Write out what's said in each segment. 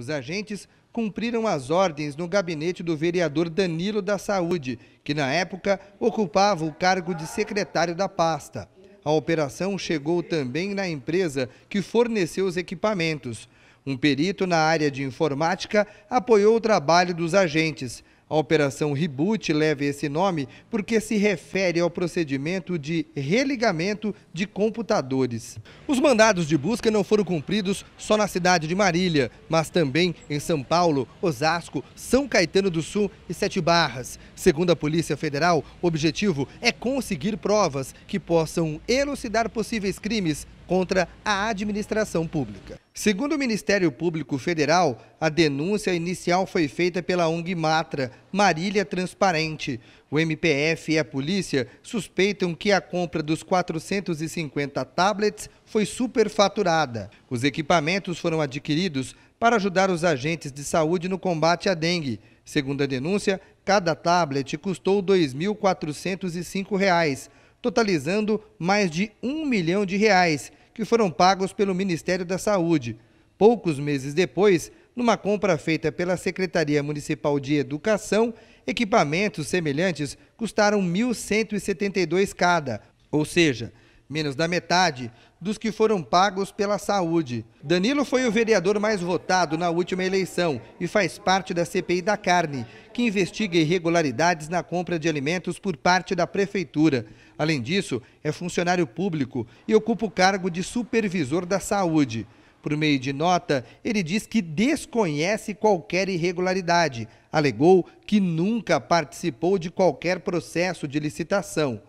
Os agentes cumpriram as ordens no gabinete do vereador Danilo da Saúde, que na época ocupava o cargo de secretário da pasta. A operação chegou também na empresa que forneceu os equipamentos. Um perito na área de informática apoiou o trabalho dos agentes. A operação Reboot leva esse nome porque se refere ao procedimento de religamento de computadores. Os mandados de busca não foram cumpridos só na cidade de Marília, mas também em São Paulo, Osasco, São Caetano do Sul e Sete Barras. Segundo a Polícia Federal, o objetivo é conseguir provas que possam elucidar possíveis crimes contra a administração pública. Segundo o Ministério Público Federal, a denúncia inicial foi feita pela ONG Matra, Marília Transparente. O MPF e a polícia suspeitam que a compra dos 450 tablets foi superfaturada. Os equipamentos foram adquiridos para ajudar os agentes de saúde no combate à dengue. Segundo a denúncia, cada tablet custou R$ 2.405, totalizando mais de um milhão de reais que foram pagos pelo Ministério da Saúde. Poucos meses depois, numa compra feita pela Secretaria Municipal de Educação, equipamentos semelhantes custaram R$ 1.172 cada, ou seja, menos da metade dos que foram pagos pela saúde. Danilo foi o vereador mais votado na última eleição e faz parte da CPI da Carne, que investiga irregularidades na compra de alimentos por parte da prefeitura. Além disso, é funcionário público e ocupa o cargo de supervisor da saúde. Por meio de nota, ele diz que desconhece qualquer irregularidade. Alegou que nunca participou de qualquer processo de licitação.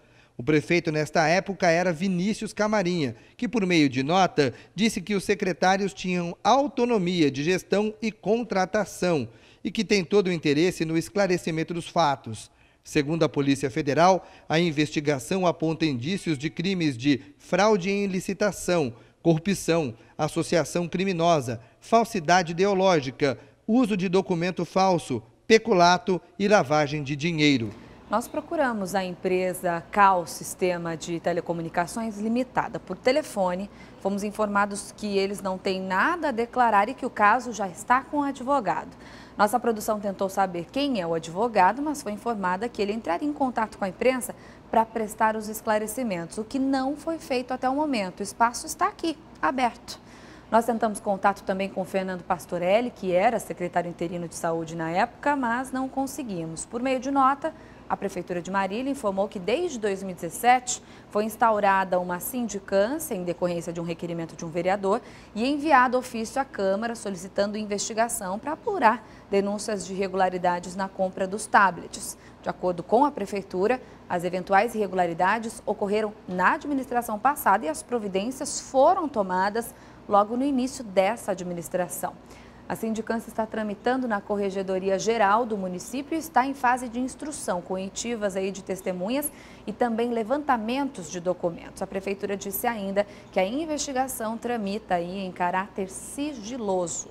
O prefeito nesta época era Vinícius Camarinha, que por meio de nota disse que os secretários tinham autonomia de gestão e contratação e que tem todo o interesse no esclarecimento dos fatos. Segundo a Polícia Federal, a investigação aponta indícios de crimes de fraude em licitação, corrupção, associação criminosa, falsidade ideológica, uso de documento falso, peculato e lavagem de dinheiro. Nós procuramos a empresa Cal Sistema de Telecomunicações Limitada por telefone. Fomos informados que eles não têm nada a declarar e que o caso já está com o advogado. Nossa produção tentou saber quem é o advogado, mas foi informada que ele entraria em contato com a imprensa para prestar os esclarecimentos, o que não foi feito até o momento. O espaço está aqui, aberto. Nós tentamos contato também com o Fernando Pastorelli, que era secretário interino de saúde na época, mas não conseguimos. Por meio de nota, a Prefeitura de Marília informou que desde 2017 foi instaurada uma sindicância em decorrência de um requerimento de um vereador e enviado ofício à Câmara solicitando investigação para apurar denúncias de irregularidades na compra dos tablets. De acordo com a Prefeitura, as eventuais irregularidades ocorreram na administração passada e as providências foram tomadas logo no início dessa administração. A sindicância está tramitando na Corregedoria Geral do município e está em fase de instrução, com aí de testemunhas e também levantamentos de documentos. A Prefeitura disse ainda que a investigação tramita aí em caráter sigiloso.